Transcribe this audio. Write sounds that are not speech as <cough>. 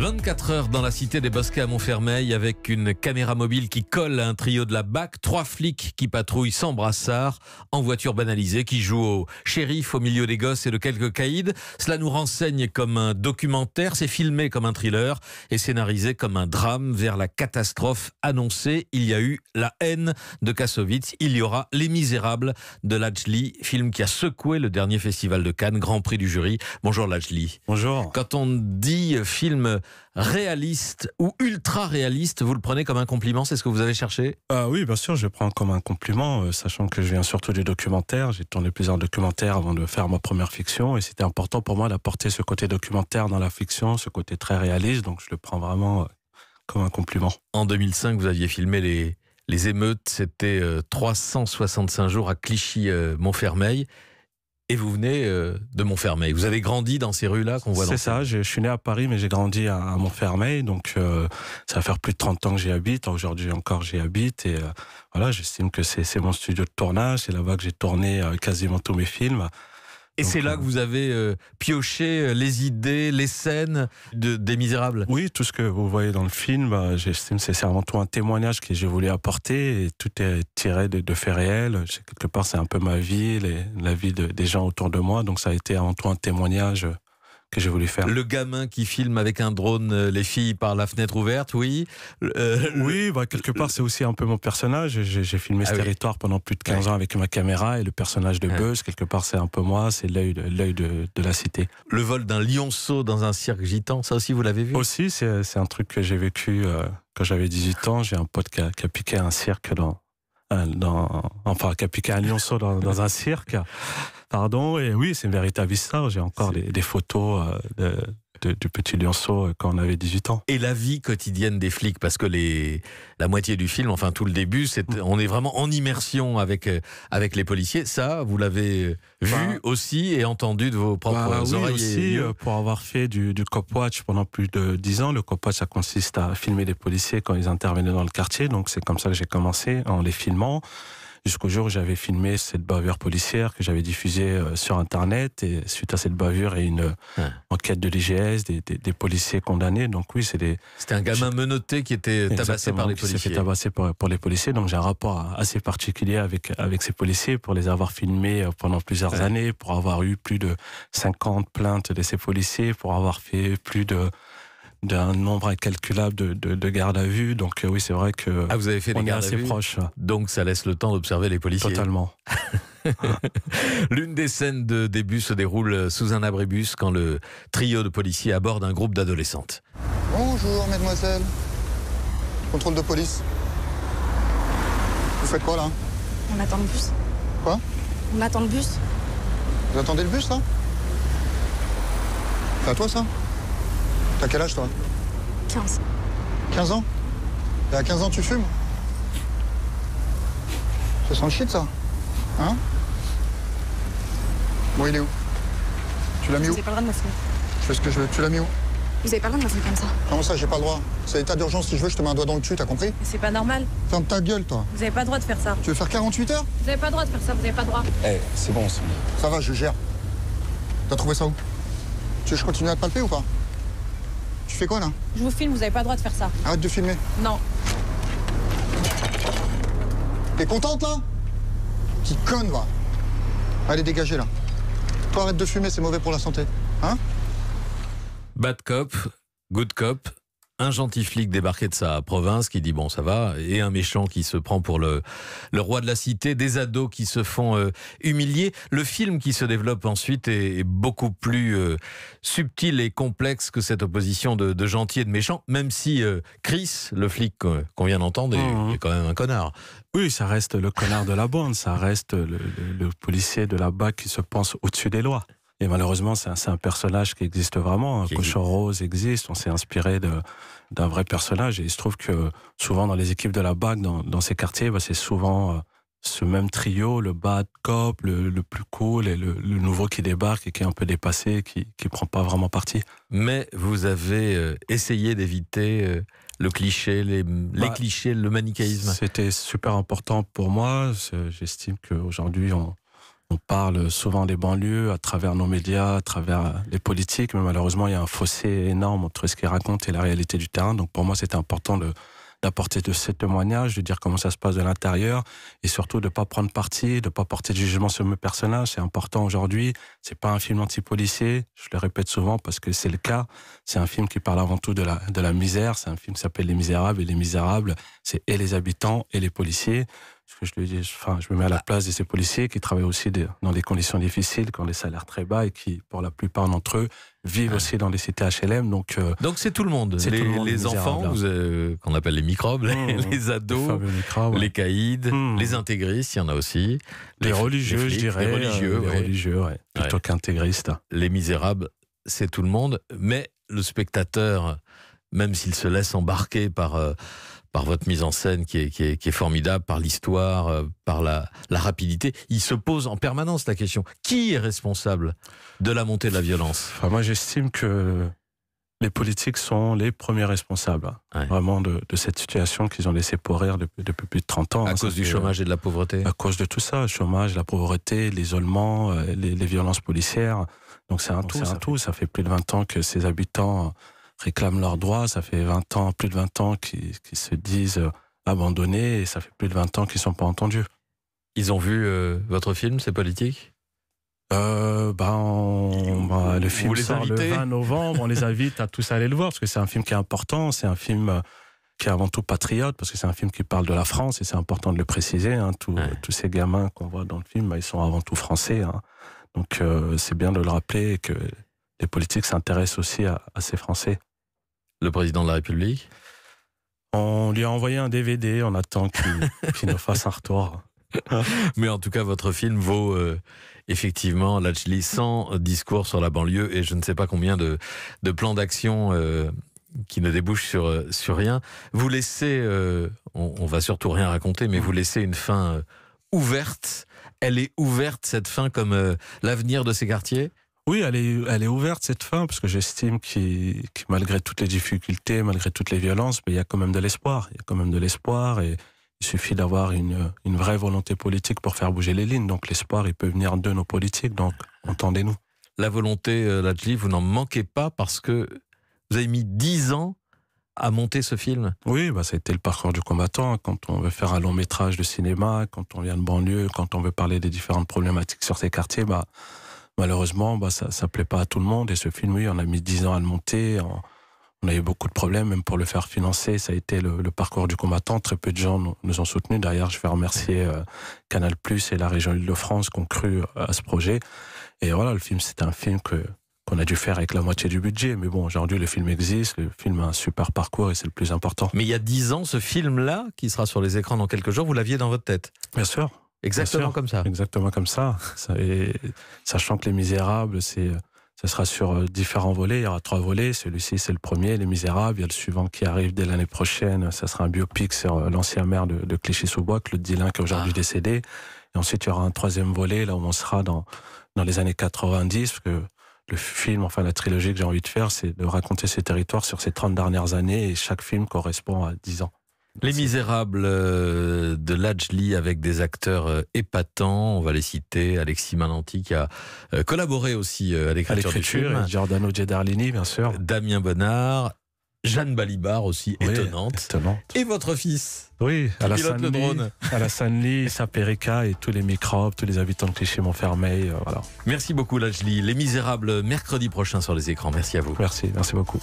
24 heures dans la cité des Bosquets à Montfermeil avec une caméra mobile qui colle à un trio de la BAC, trois flics qui patrouillent sans brassard, en voiture banalisée, qui jouent au shérif au milieu des gosses et de quelques caïds. Cela nous renseigne comme un documentaire, c'est filmé comme un thriller et scénarisé comme un drame vers la catastrophe annoncée. Il y a eu la haine de Kassovitz, il y aura Les Misérables de Lajli, film qui a secoué le dernier festival de Cannes, Grand Prix du jury. Bonjour Lajli. Bonjour. Quand on dit film réaliste ou ultra réaliste, vous le prenez comme un compliment C'est ce que vous avez cherché Ah oui, bien sûr, je le prends comme un compliment, euh, sachant que je viens surtout du documentaire J'ai tourné plusieurs documentaires avant de faire ma première fiction, et c'était important pour moi d'apporter ce côté documentaire dans la fiction, ce côté très réaliste. Donc je le prends vraiment euh, comme un compliment. En 2005, vous aviez filmé les émeutes. C'était 365 euh, jours à Clichy-Montfermeil et vous venez euh, de Montfermeil. Vous avez grandi dans ces rues-là qu'on voit dans C'est ça, je, suis né à Paris, mais j'ai grandi à, Montfermeil. Donc, euh, ça va faire plus de 30 ans que j'y habite. Aujourd'hui encore, j'y habite. Et euh, voilà, j'estime que c'est mon studio de tournage. C'est là-bas que j'ai tourné quasiment tous mes films. Et c'est là que vous avez euh, pioché euh, les idées, les scènes des Misérables. Oui, tout ce que vous voyez dans le film, bah, j'estime que c'est avant tout un témoignage que j'ai voulu apporter. Et tout est tiré de, faits réels. Quelque part, c'est un peu ma vie, la vie des gens autour de moi. Donc ça a été avant tout un témoignage que j'ai voulu faire. Le gamin qui filme avec un drone euh, les filles par la fenêtre ouverte, oui. Euh, oui, bah, quelque part, c'est aussi un peu mon personnage. J'ai filmé ah ce territoire pendant plus de 15 ans avec ma caméra et le personnage de Buzz, quelque part, c'est un peu moi, c'est l'œil de, la cité. Le vol d'un lionceau dans un cirque gitan, ça aussi, vous l'avez vu Aussi, c'est un truc que j'ai vécu euh, quand j'avais 18 ans. J'ai un pote qui a piqué un cirque dans, euh, dans, enfin, un Lionceau dans, un cirque. Pardon, et oui, c'est une véritable histoire. J'ai encore des, des, photos euh, de, du petit lionceau euh, quand on avait 18 ans. Et la vie quotidienne des flics, parce que les, la moitié du film, enfin tout le début, c'est, mm. on est vraiment en immersion avec, euh, avec les policiers. Ça, vous l'avez euh, vu bah. aussi et entendu de vos propres oreilles. Bah oui, aussi, pour avoir fait du, du copwatch pendant plus de 10 ans, le copwatch, ça consiste à filmer des policiers quand ils intervenaient dans le quartier. Donc c'est comme ça que j'ai commencé en les filmant. Jusqu'au jour où j'avais filmé cette bavure policière que j'avais diffusée euh, sur Internet. Et suite à cette bavure et une ah. euh, enquête de l'IGS, des, policiers condamnés. Donc oui, c'est des. C'était un gamin menotté qui était tabassé par les policiers. Qui s'est pour, les policiers. Donc j'ai un rapport assez particulier avec, avec ces policiers pour les avoir filmés euh, pendant plusieurs années, pour avoir eu plus de 50 plaintes de ces policiers, pour avoir fait plus de d'un nombre incalculable de, gardes à vue. Donc euh, oui, c'est vrai que ah, vous avez fait des gardes assez à Donc ça laisse le temps d'observer les policiers. Totalement. <laughs> L'une des scènes de début se déroule sous un bus quand le trio de policiers aborde un groupe d'adolescentes. Bonjour, mesdemoiselles Contrôle de police. Vous faites quoi là On attend le bus. Quoi On attend le bus. Vous attendez le bus là C'est à toi ça T'as quel âge toi 15. 15 ans Et à 15 ans tu fumes Ça sent le shit ça Hein Bon il est où Tu l'as mis où J'ai pas le droit de me faire. Je fais ce que je veux. Tu l'as mis où Vous avez pas le droit de me comme ça. Comment ça j'ai pas le droit C'est état d'urgence si je veux je te mets un doigt dans le cul, t'as compris C'est pas normal. Ferme ta gueule toi. Vous avez pas le droit de faire ça. Tu veux faire 48 heures Vous avez pas le droit de faire ça, vous avez pas le droit. Eh, c'est bon, c'est Ça va, je gère. T'as trouvé ça où Tu veux que je continue à te palper ou pas tu fais quoi là Je vous filme, vous n'avez pas le droit de faire ça. Arrête de filmer. Non. T'es contente là Tu conne, va. Allez, dégagez là. Toi, arrête de fumer, c'est mauvais pour la santé. Hein Bad cop, good cop, un gentil flic débarqué de sa province qui dit bon ça va, et un méchant qui se prend pour le, roi de la cité, des ados qui se font euh, humilier. Le film qui se développe ensuite est, beaucoup plus euh, subtil et complexe que cette opposition de, de gentil et de méchant, même si euh, Chris, le flic qu'on vient d'entendre, mmh. est, quand même un connard. Oui, ça reste le connard de la bande, ça reste le policier de là-bas qui se pense au-dessus des lois. Et malheureusement, c'est un, personnage qui existe vraiment. Cochon Rose existe. On s'est inspiré d'un vrai personnage. Et il se trouve que souvent dans les équipes de la BAC, dans, ces quartiers, bah, c'est souvent euh, ce même trio, le bad cop, le, le plus cool et le, nouveau qui débarque et qui est un peu dépassé, qui ne prend pas vraiment parti. Mais vous avez euh, essayé d'éviter... Euh, le cliché, les, bah, clichés, le manichéisme C'était super important pour moi. J'estime qu'aujourd'hui, on, on parle souvent des banlieues à travers nos médias, à travers euh, les politiques, mais malheureusement, il y a un fossé énorme entre ce qu'ils racontent et la réalité du terrain. Donc pour moi, c'était important d'apporter de ces témoignages, de dire comment ça se passe de l'intérieur, et surtout de ne pas prendre parti, de ne pas porter de jugement sur mes personnages. C'est important aujourd'hui. C'est pas un film anti-policier. Je le répète souvent parce que c'est le cas. C'est un film qui parle avant tout de la, de la misère. C'est un film qui s'appelle Les Misérables et Les Misérables. C'est et les habitants et les policiers je, enfin, je me mets à la bah. place de ces policiers qui travaillent aussi dans des conditions difficiles, qui ont des salaires très bas et qui, pour la plupart d'entre eux, vivent aussi dans des cités HLM. Donc, euh, donc c'est tout le monde. C'est les enfants, euh, qu'on appelle les microbes, les, mmh, mmh. ados, les, caïdes les caïds, mmh. les intégristes, il y en a aussi. Les, religieux, je dirais. Les religieux, religieux plutôt qu'intégristes. Les misérables, c'est tout le monde. Mais le spectateur, même s'il se laisse embarquer par euh, par votre mise en scène qui est, qui est, formidable, par l'histoire, euh, par la, rapidité. Il se pose en permanence la question qui est responsable de la montée de la violence enfin, Moi, j'estime que les politiques sont les premiers responsables hein, vraiment de, cette situation qu'ils ont laissé pourrir depuis, depuis, plus de 30 ans. À hein, cause du chômage et de la pauvreté euh, À cause de tout ça, le chômage, la pauvreté, l'isolement, euh, les, violences policières. Donc c'est un, tout, un tout. Ça fait plus de 20 ans que ces habitants réclament leurs droits. Ça fait 20 ans, plus de 20 ans qu'ils se disent euh, abandonnés et ça fait plus de 20 ans qu'ils ne sont pas entendus. Ils ont vu euh, votre film, c'est politique bah on, le film sort le 20 novembre, on les invite à tous aller le voir parce que c'est un film qui est important, c'est un film qui est avant tout patriote parce que c'est un film qui parle de la France et c'est important de le préciser. Hein. Tous ces gamins qu'on voit dans le film, ben, ils sont avant tout français. Hein. donc c'est bien de le rappeler que les politiques s'intéressent aussi à ces Français. Le président de la République On lui a envoyé un DVD, on attend qu'il nous fasse un retour. Mais en tout cas, votre film vaut euh, effectivement, Lachli, Sans discours sur la banlieue et je ne sais pas combien de, plans d'action euh, qui ne débouchent sur, euh, sur rien. Vous laissez, on, on, va surtout rien raconter, mais vous laissez une fin ouverte. Elle est ouverte, cette fin, comme l'avenir de ces quartiers oui, elle est, elle est ouverte cette fin, parce que j'estime que malgré toutes les difficultés, malgré toutes les violences, mais il y a quand même de l'espoir. Il y a quand même de l'espoir et il suffit d'avoir une, vraie volonté politique pour faire bouger les lignes. Donc l'espoir, il peut venir de nos politiques, donc entendez-nous. La volonté, vie euh, vous n'en manquez pas parce que vous avez mis dix ans à monter ce film Oui, bah, ça a été le parcours du combattant. Quand on veut faire un long métrage de cinéma, quand on vient de banlieue, quand on veut parler des différentes problématiques sur ces quartiers, bah, malheureusement, bah, ça ne plaît pas à tout le monde. Et ce film, oui, on a mis 10 ans à le monter. On, a eu beaucoup de problèmes, même pour le faire financer. Ça a été le, parcours du combattant. Très peu de gens nous, ont soutenus. Derrière, je vais remercier euh, Canal Plus et la région Île-de-France qui ont cru euh, à ce projet. Et voilà, le film, c'est un film qu'on a dû faire avec la moitié du budget. Mais bon, aujourd'hui, le film existe, le film a un super parcours et c'est le plus important. Mais il y a dix ans, ce film-là, qui sera sur les écrans dans quelques jours, vous l'aviez dans votre tête Bien sûr. Exactement comme ça. Exactement comme ça. Et sachant que Les Misérables, c'est, euh, ça sera sur euh, différents volets. Il y aura trois volets. Celui-ci, c'est le premier, Les Misérables. Il y a le suivant qui arrive dès l'année prochaine. Ça sera un biopic sur euh, l'ancien maire de, de Clichy-sous-Bois, Claude Dillin, qui est aujourd'hui ah. décédé. Et ensuite, il y aura un troisième volet, là où on sera dans, dans les années 90, parce que le film, enfin la trilogie que j'ai envie de faire, c'est de raconter ces territoires sur ces 30 dernières années et chaque film correspond à 10 ans. Les Misérables euh, de Lajli avec des acteurs euh, épatants. On va les citer. Alexis Mananti qui a euh, collaboré aussi à l'écriture Giordano Gedarlini, bien sûr. Damien Bonnard. Jeanne Balibar aussi, étonnante. Et votre fils Oui, à la, le drone. à la Sanli, Saperica et tous les microbes, tous les habitants de Clichy-Montfermeil. voilà. Merci beaucoup, Lajli. Les Misérables, mercredi prochain sur les écrans. Merci à vous. Merci, merci beaucoup.